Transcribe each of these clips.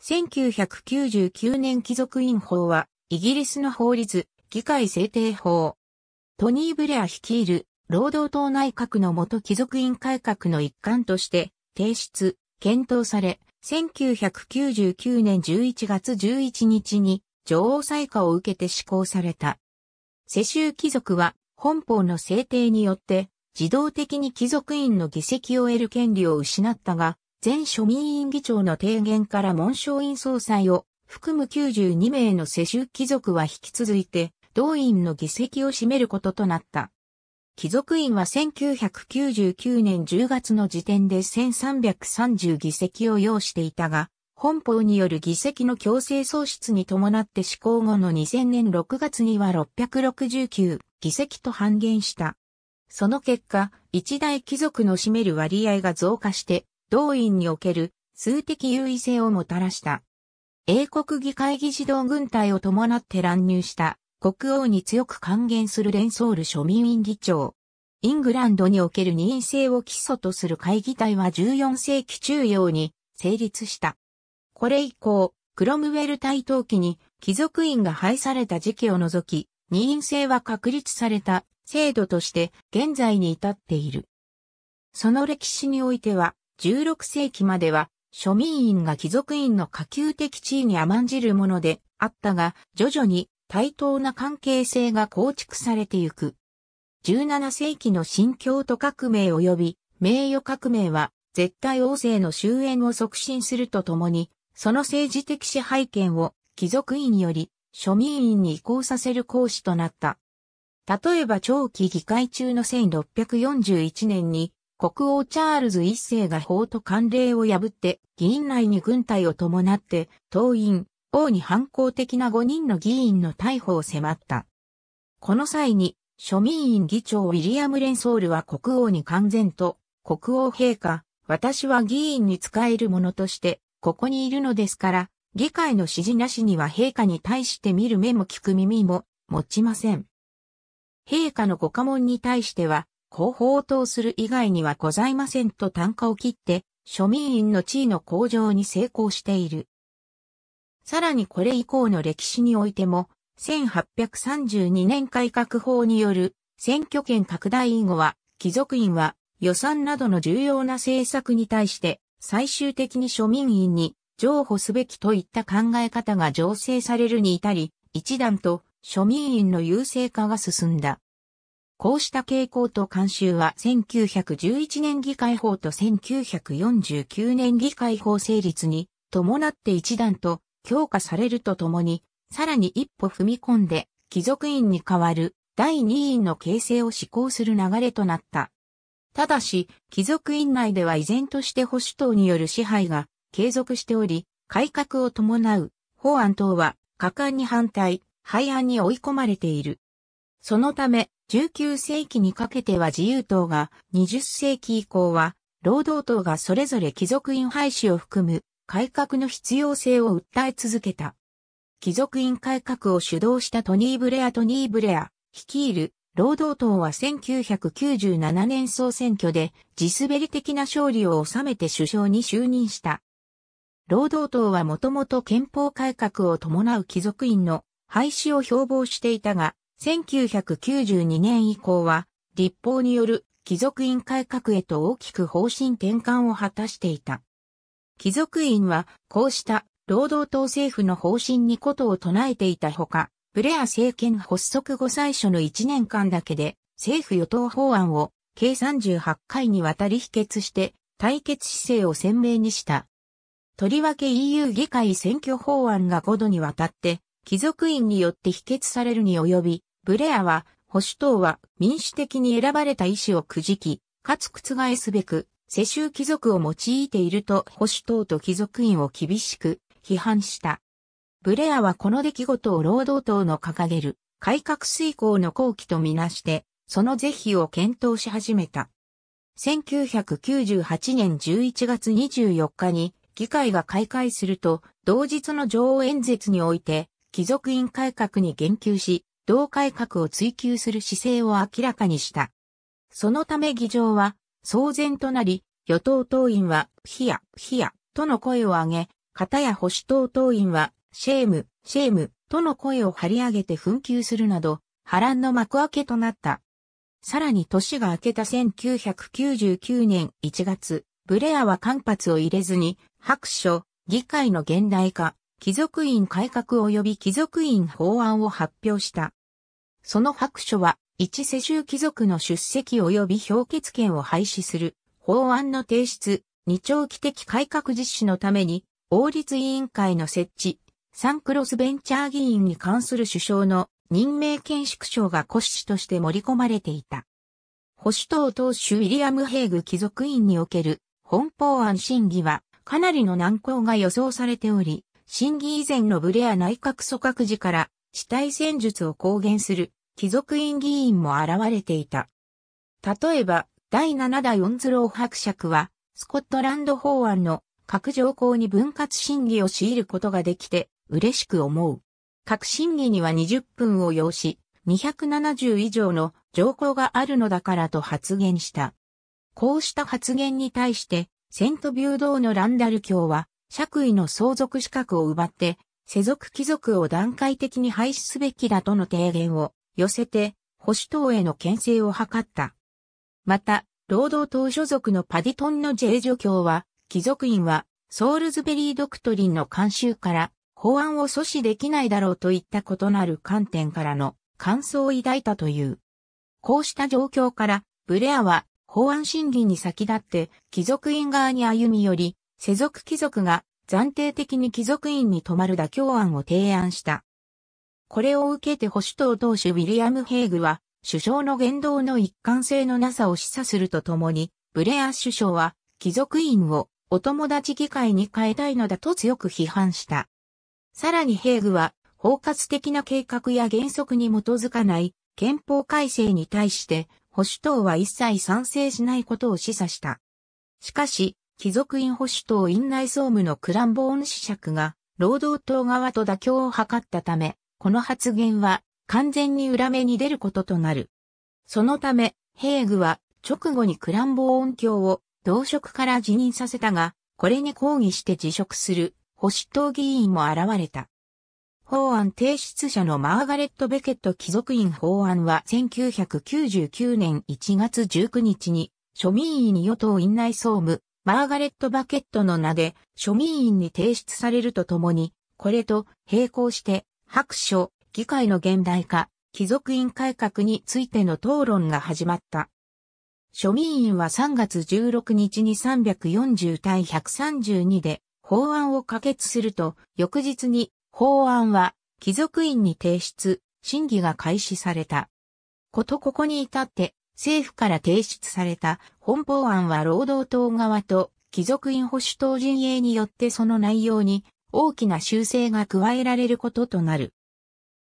1999年貴族院法は、イギリスの法律、議会制定法。トニー・ブレア率いる、労働党内閣の元貴族院改革の一環として、提出、検討され、1999年11月11日に、女王裁下を受けて施行された。世襲貴族は、本法の制定によって、自動的に貴族院の議席を得る権利を失ったが、前庶民院議長の提言から文章院総裁を含む92名の世襲貴族は引き続いて、同院の議席を占めることとなった。貴族院は1999年10月の時点で1330議席を要していたが、本邦による議席の強制喪失に伴って施行後の2000年6月には669議席と半減した。その結果、一大貴族の占める割合が増加して動員における数的優位性をもたらした。英国議会議事堂軍隊を伴って乱入した国王に強く還元するレンソール庶民院議長。イングランドにおける任意制を基礎とする会議体は14世紀中央に成立した。これ以降、クロムウェル台頭期に貴族院が廃された時期を除き、任意制は確立された制度として現在に至っている。その歴史においては、16世紀までは庶民院が貴族院の下級的地位に甘んじるものであったが、徐々に対等な関係性が構築されてゆく。17世紀の新京都革命及び名誉革命は絶対王政の終焉を促進するとともに、その政治的支配権を貴族院より庶民院に移行させる行使となった。例えば長期議会中の1641年に国王チャールズ一世が法と慣例を破って議員内に軍隊を伴って党員、王に反抗的な5人の議員の逮捕を迫った。この際に庶民院議長ウィリアム・レンソールは国王に完全と国王陛下、私は議員に仕える者としてここにいるのですから議会の指示なしには陛下に対して見る目も聞く耳も持ちません。陛下のご家問に対しては広報等する以外にはございませんと単価を切って、庶民員の地位の向上に成功している。さらにこれ以降の歴史においても、1832年改革法による選挙権拡大以後は、貴族院は予算などの重要な政策に対して最終的に庶民院に譲歩すべきといった考え方が醸成されるに至り、一段と庶民院の優勢化が進んだ。こうした傾向と慣習は1911年議会法と1949年議会法成立に伴って一段と強化されるとともに、さらに一歩踏み込んで貴族院に代わる第二院の形成を施行する流れとなった。ただし、貴族院内では依然として保守党による支配が継続しており、改革を伴う法案等は果敢に反対、廃案に追い込まれている。そのため、19世紀にかけては自由党が、20世紀以降は、労働党がそれぞれ貴族院廃止を含む改革の必要性を訴え続けた。貴族院改革を主導したトニー・ブレア・トニー・ブレア、率いる労働党は1997年総選挙で地滑り的な勝利を収めて首相に就任した。労働党はもともと憲法改革を伴う貴族院の廃止を標榜していたが、1992年以降は、立法による貴族院改革へと大きく方針転換を果たしていた。貴族院は、こうした労働党政府の方針にことを唱えていたほか、ブレア政権発足後最初の1年間だけで、政府与党法案を計38回にわたり否決して対決姿勢を鮮明にした。とりわけ EU 議会選挙法案が5度にわたって貴族院によって否決されるに及び、ブレアは、保守党は民主的に選ばれた意思をくじき、かつ覆すべく、世襲貴族を用いていると保守党と貴族院を厳しく批判した。ブレアはこの出来事を労働党の掲げる改革遂行の後期とみなして、その是非を検討し始めた。1998年11月24日に議会が開会すると、同日の女王演説において、貴族院改革に言及し、道改革を追求する姿勢を明らかにした。そのため議場は騒然となり、与党党員は、ヒヤ、ヒヤ、との声を上げ、片や保守党党員は、シェーム、シェーム、との声を張り上げて紛糾するなど、波乱の幕開けとなった。さらに年が明けた1999年1月、ブレアは間髪を入れずに、白書、議会の現代化、貴族院改革及び貴族院法案を発表した。その白書は、一世襲貴族の出席及び評決権を廃止する法案の提出、二長期的改革実施のために、王立委員会の設置、サンクロスベンチャー議員に関する首相の任命権縮小が骨子として盛り込まれていた。保守党党首ウィリアム・ヘイグ貴族院における本法案審議はかなりの難航が予想されており、審議以前のブレア内閣組閣時から地体戦術を公言する貴族院議員も現れていた。例えば、第七代オンズロー伯爵は、スコットランド法案の各条項に分割審議を強いることができて嬉しく思う。各審議には20分を要し、270以上の条項があるのだからと発言した。こうした発言に対して、セントビューーのランダル教は、爵位の相続資格を奪って、世俗貴族を段階的に廃止すべきだとの提言を寄せて、保守党への牽制を図った。また、労働党所属のパディトンのジェイ助教は、貴族院はソールズベリードクトリンの慣習から法案を阻止できないだろうといった異なる観点からの感想を抱いたという。こうした状況から、ブレアは法案審議に先立って貴族院側に歩み寄り、世俗貴族が暫定的に貴族院に泊まる妥協案を提案した。これを受けて保守党党首ウィリアム・ヘイグは、首相の言動の一貫性のなさを示唆するとともに、ブレア首相は、貴族院をお友達議会に変えたいのだと強く批判した。さらにヘイグは、包括的な計画や原則に基づかない憲法改正に対して、保守党は一切賛成しないことを示唆した。しかし、貴族院保守党院内総務のクランボーン子爵が、労働党側と妥協を図ったため、この発言は完全に裏目に出ることとなる。そのため、ヘーグは直後にクランボーン卿を同職から辞任させたが、これに抗議して辞職する保守党議員も現れた。法案提出者のマーガレット・ベケット貴族院法案は1999年1月19日に庶民院与党院内総務マーガレット・バケットの名で庶民院に提出されるとともに、これと並行して白書、議会の現代化、貴族院改革についての討論が始まった。庶民院は3月16日に340対132で法案を可決すると、翌日に法案は貴族院に提出、審議が開始された。ことここに至って政府から提出された本法案は労働党側と貴族院保守党陣営によってその内容に大きな修正が加えられることとなる。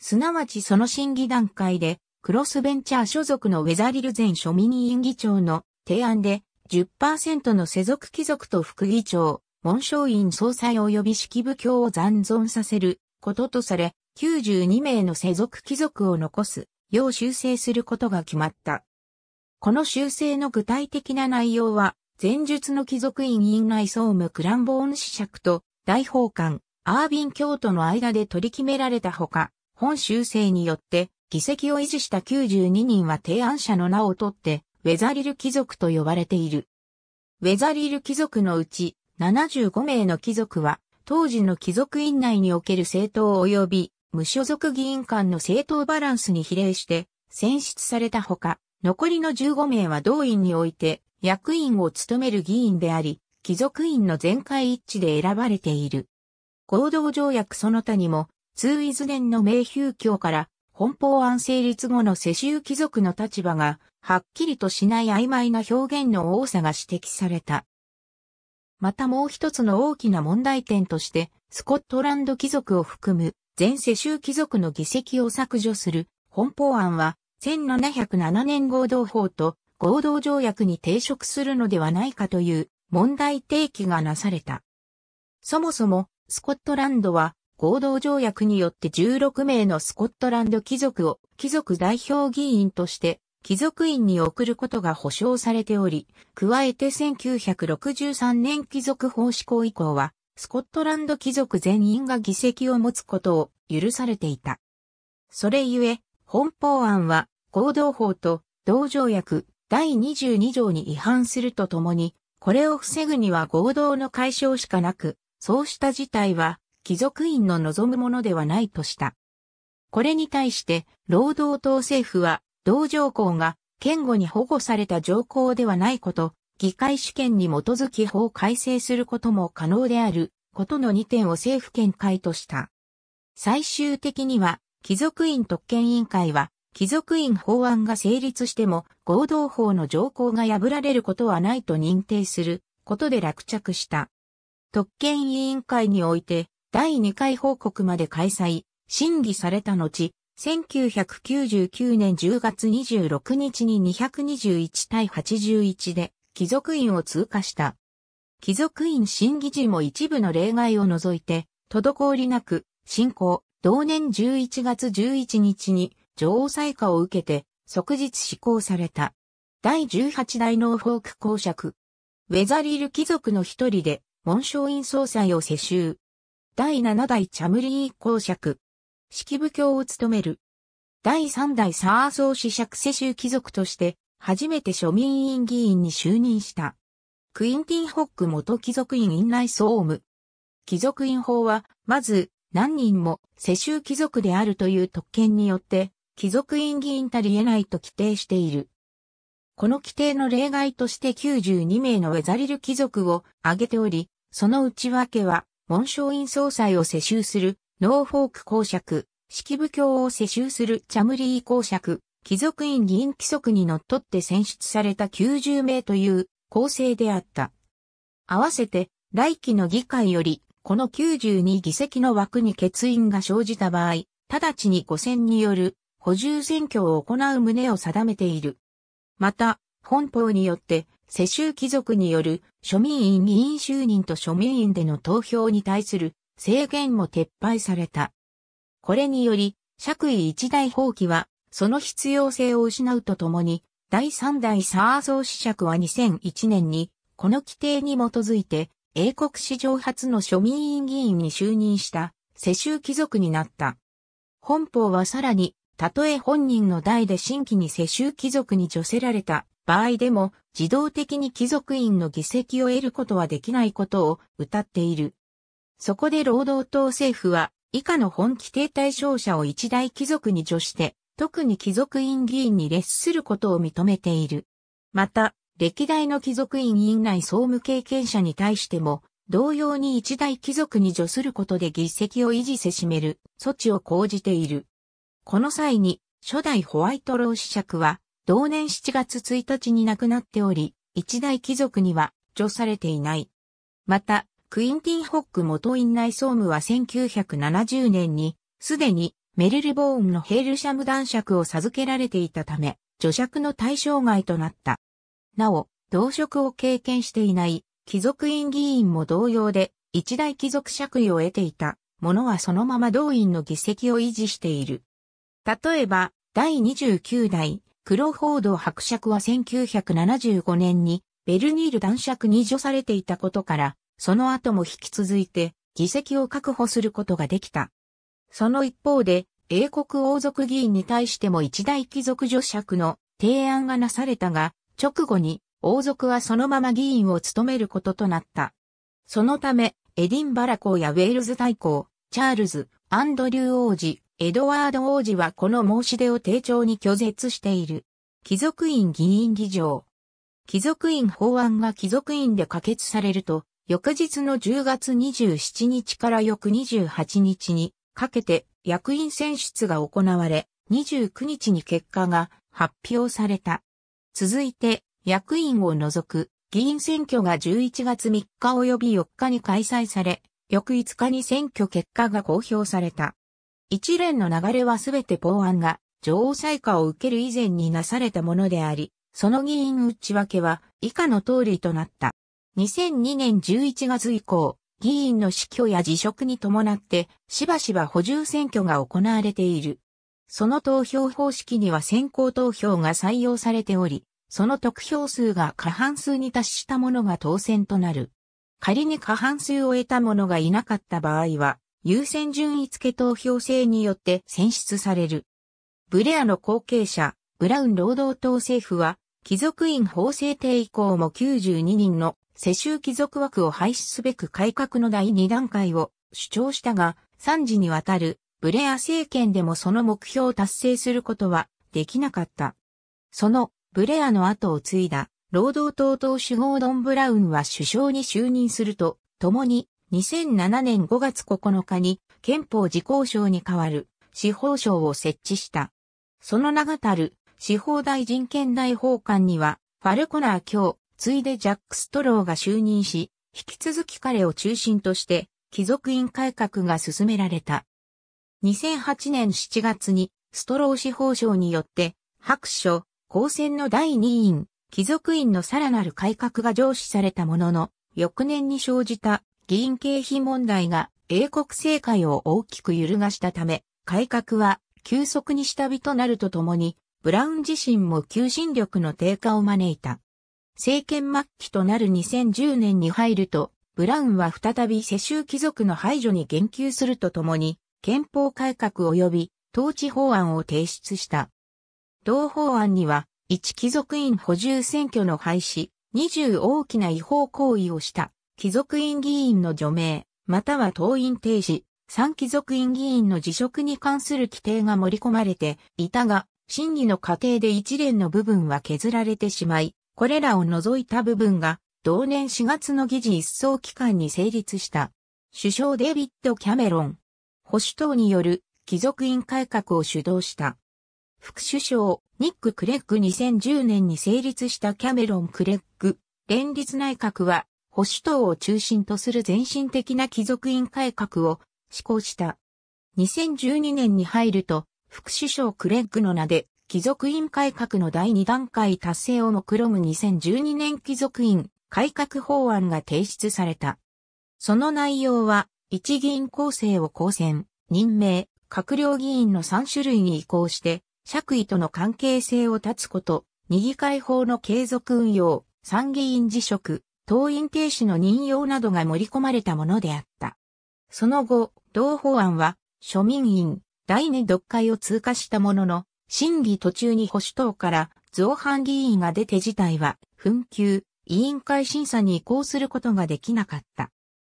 すなわちその審議段階で、クロスベンチャー所属のウェザリル前庶民委員議長の提案で10%の世俗貴族と副議長、文章院総裁及び式部教を残存させることとされ、92名の世俗貴族を残すよう修正することが決まった。この修正の具体的な内容は、前述の貴族院院内総務クランボーン子爵と大法官、アービン教徒の間で取り決められたほか、本修正によって議席を維持した92人は提案者の名を取って、ウェザリル貴族と呼ばれている。ウェザリル貴族のうち75名の貴族は、当時の貴族院内における政党及び無所属議員間の政党バランスに比例して選出されたほか、残りの15名は同院において役員を務める議員であり、貴族院の全会一致で選ばれている。合同条約その他にも、通伊図年の名宗教から本法案成立後の世襲貴族の立場が、はっきりとしない曖昧な表現の多さが指摘された。またもう一つの大きな問題点として、スコットランド貴族を含む全世襲貴族の議席を削除する本法案は1707年合同法と合同条約に抵触するのではないかという問題提起がなされた。そもそも、スコットランドは合同条約によって16名のスコットランド貴族を貴族代表議員として貴族院に送ることが保障されており、加えて1963年貴族法施行以降は、スコットランド貴族全員が議席を持つことを許されていた。それゆえ、本法案は、合同法と同条約第22条に違反するとともに、これを防ぐには合同の解消しかなく、そうした事態は、貴族院の望むものではないとした。これに対して、労働党政府は、同条項が、堅固に保護された条項ではないこと、議会主権に基づき法を改正することも可能である、ことの2点を政府見解とした。最終的には、貴族院特権委員会は、貴族院法案が成立しても、合同法の条項が破られることはないと認定することで落着した。特権委員会において、第2回報告まで開催、審議された後、1999年10月26日に221対81で貴族院を通過した。貴族院審議時も一部の例外を除いて、滞りなく、進行、同年11月11日に女王裁下を受けて即日施行された。第18代ノーフォーク公爵。ウェザリール貴族の一人で紋章院総裁を世襲。第7代チャムリー公爵。式部教を務める。第3代サーソー子爵世襲貴族として初めて庶民委員議員に就任した。クインティン・ホック元貴族院院内総務。貴族院法は、まず、何人も世襲貴族であるという特権によって、貴族院議員たり得ないと規定している。この規定の例外として92名のウェザリル貴族を挙げており、その内訳は、文章院総裁を世襲する、ノーフォーク公爵、式部教を世襲するチャムリー公爵、貴族院議員規則にのっとって選出された90名という構成であった。合わせて、来期の議会よりこの92議席の枠に欠員が生じた場合、直ちに5選による補充選挙を行う旨を定めている。また、本法によって、世襲貴族による庶民院議員就任と庶民院での投票に対する制限も撤廃された。これにより、爵位一代放棄は、その必要性を失うとともに、第三代サー総子爵は2001年に、この規定に基づいて、英国史上初の庶民院議員に就任した世襲貴族になった。本法はさらに、たとえ本人の代で新規に世襲貴族に除せられた場合でも、自動的に貴族院の議席を得ることはできないことを謳っている。そこで労働党政府は、以下の本規定対象者を一大貴族に除して、特に貴族院議員に列することを認めている。また、歴代の貴族院院内総務経験者に対しても、同様に一大貴族に助することで議席を維持せしめる措置を講じている。この際に、初代ホワイトロー子爵は、同年7月1日に亡くなっており、一大貴族には助されていない。また、クインティン・ホック元院内総務は1970年に、すでにメリル・ボーンのヘールシャム男爵を授けられていたため、助爵の対象外となった。なお、同職を経験していない貴族院議員も同様で、一大貴族爵位を得ていた者はそのまま同院の議席を維持している。例えば、第29代、黒報道伯爵は1975年にベルニール男爵に除されていたことから、その後も引き続いて議席を確保することができた。その一方で、英国王族議員に対しても一大貴族女爵の提案がなされたが、直後に王族はそのまま議員を務めることとなった。そのため、エディンバラ公やウェールズ大公、チャールズ、アンドリュー王子、エドワード王子はこの申し出を丁重に拒絶している。貴族院議員議場。貴族院法案が貴族院で可決されると、翌日の10月27日から翌28日にかけて役員選出が行われ、29日に結果が発表された。続いて、役員を除く議員選挙が11月3日及び4日に開催され、翌5日に選挙結果が公表された。一連の流れはすべて法案が女王裁下を受ける以前になされたものであり、その議員内訳は以下の通りとなった。2002年11月以降、議員の死去や辞職に伴ってしばしば補充選挙が行われている。その投票方式には先行投票が採用されており、その得票数が過半数に達した者が当選となる。仮に過半数を得た者がいなかった場合は、優先順位付け投票制によって選出される。ブレアの後継者、ブラウン労働党政府は、貴族院法制定以降も92人の世襲貴族枠を廃止すべく改革の第2段階を主張したが、3時にわたるブレア政権でもその目標を達成することはできなかった。そのブレアの後を継いだ労働党党首ゴードン・ブラウンは首相に就任すると、共に2007年5月9日に憲法自公省に代わる司法省を設置した。その名がたる司法大臣権大法官にはファルコナー卿、ついでジャック・ストローが就任し、引き続き彼を中心として貴族院改革が進められた。2008年7月にストロー司法省によって白書、公選の第2院、貴族院のさらなる改革が上司されたものの、翌年に生じた議員経費問題が英国政界を大きく揺るがしたため、改革は急速に下火となるとともに、ブラウン自身も求心力の低下を招いた。政権末期となる2010年に入ると、ブラウンは再び世襲貴族の排除に言及するとともに、憲法改革及び統治法案を提出した。同法案には、一貴族院補充選挙の廃止、20大きな違法行為をした、貴族院議員の除名、または党員停止、三貴族院議員の辞職に関する規定が盛り込まれていたが、審議の過程で一連の部分は削られてしまい、これらを除いた部分が、同年4月の議事一掃期間に成立した。首相デビッド・キャメロン、保守党による貴族院改革を主導した。副首相、ニック・クレッグ2010年に成立したキャメロン・クレッグ、連立内閣は、保守党を中心とする全身的な貴族院改革を施行した。2012年に入ると、副首相クレッグの名で、貴族院改革の第2段階達成を目論む2012年貴族院改革法案が提出された。その内容は、一議員構成を公選。任命、閣僚議員の3種類に移行して、爵位との関係性を断つこと、二議会法の継続運用、参議院辞職、党員停止の任用などが盛り込まれたものであった。その後、同法案は、庶民院、第二読会を通過したものの、審議途中に保守党から造反議員が出て事態は、紛糾、委員会審査に移行することができなかった。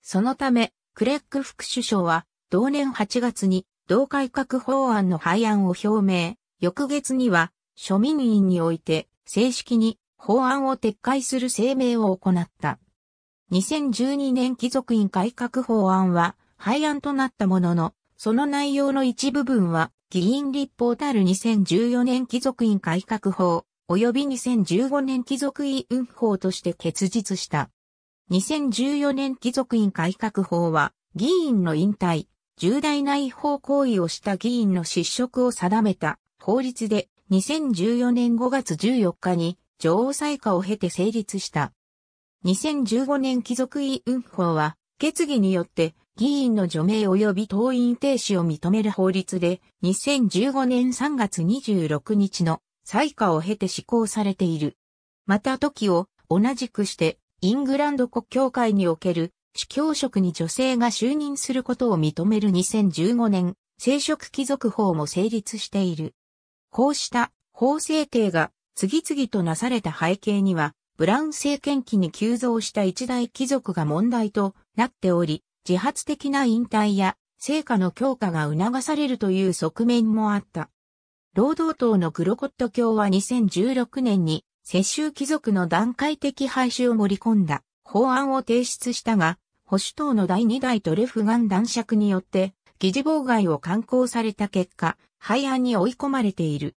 そのため、クレック副首相は、同年8月に同改革法案の廃案を表明、翌月には庶民院において正式に法案を撤回する声明を行った。2012年貴族院改革法案は廃案となったものの、その内容の一部分は議員立法たる2014年貴族院改革法及び2015年貴族院法として結実した。2014年貴族院改革法は議員の引退、重大な違法行為をした議員の失職を定めた法律で2014年5月14日に女王裁可を経て成立した。2015年貴族委員法は決議によって議員の除名及び党員停止を認める法律で2015年3月26日の裁可を経て施行されている。また時を同じくしてイングランド国教会における主教職に女性が就任することを認める2015年、聖職貴族法も成立している。こうした法制定が次々となされた背景には、ブラウン政権期に急増した一大貴族が問題となっており、自発的な引退や成果の強化が促されるという側面もあった。労働党のグロコット教は2016年に世襲貴族の段階的廃止を盛り込んだ。法案を提出したが、保守党の第2代トレフガン男爵によって、議事妨害を刊行された結果、廃案に追い込まれている。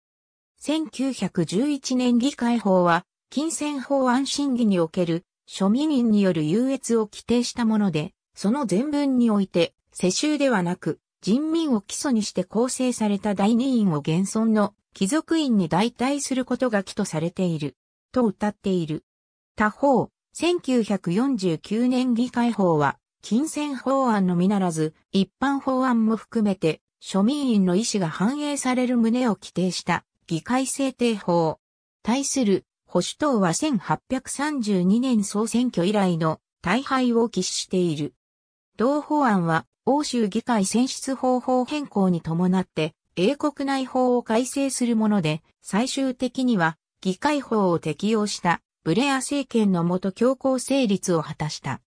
1911年議会法は、金銭法案審議における庶民員による優越を規定したもので、その前文において、世襲ではなく、人民を基礎にして構成された第二院を現存の貴族院に代替することが起とされている、と謳っている。他方、1949年議会法は、金銭法案のみならず、一般法案も含めて、庶民員の意思が反映される旨を規定した議会制定法。対する保守党は1832年総選挙以来の大敗を喫している。同法案は欧州議会選出方法変更に伴って英国内法を改正するもので最終的には議会法を適用したブレア政権のもと強行成立を果たした。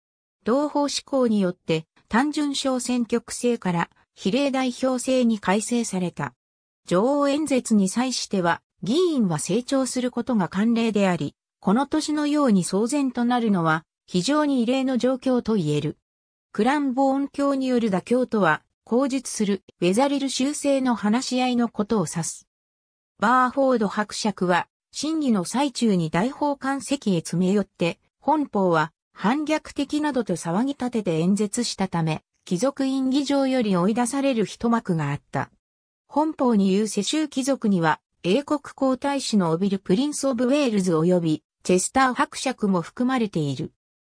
同法施行によって単純小選挙区制から比例代表制に改正された。女王演説に際しては議員は成長することが慣例であり、この年のように騒然となるのは非常に異例の状況と言える。クランボーン教による妥協とは、口述するウェザリル修正の話し合いのことを指す。バーフォード伯爵は審議の最中に大法官席へ詰め寄って、本法は反逆的などと騒ぎ立てて演説したため、貴族院議場より追い出される一幕があった。本法に言う世襲貴族には、英国皇太子のオビル・プリンス・オブ・ウェールズ及び、チェスター伯爵も含まれている。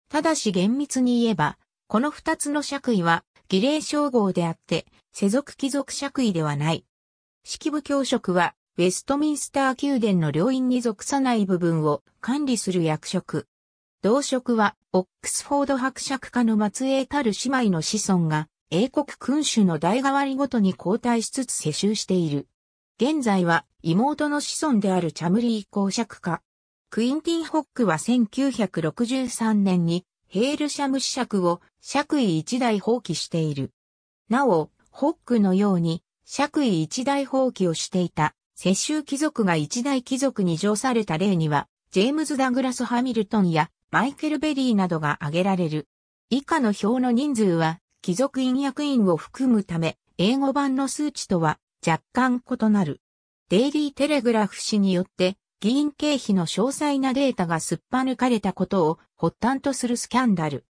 ただし厳密に言えば、この二つの爵位は、儀礼称号であって、世俗貴族爵位ではない。式部教職は、ウェストミンスター宮殿の領院に属さない部分を管理する役職。同職は、オックスフォード伯爵家の末裔たる姉妹の子孫が、英国君主の代替わりごとに交代しつつ世襲している。現在は、妹の子孫であるチャムリー公爵家。クインティン・ホックは1963年に、ヘールシャム子爵を爵位一代放棄している。なお、ホックのように、爵位一代放棄をしていた世襲貴族が一大貴族に乗された例には、ジェームズ・ダグラス・ハミルトンやマイケル・ベリーなどが挙げられる。以下の表の人数は、貴族院役員を含むため、英語版の数値とは若干異なる。デイリー・テレグラフ氏によって、議員経費の詳細なデータがすっぱ抜かれたことを発端とするスキャンダル。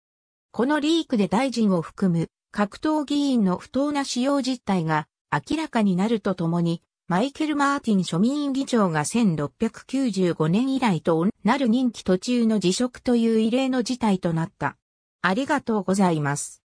このリークで大臣を含む格闘議員の不当な使用実態が明らかになるとともに、マイケル・マーティン庶民議長が1695年以来となる任期途中の辞職という異例の事態となった。ありがとうございます。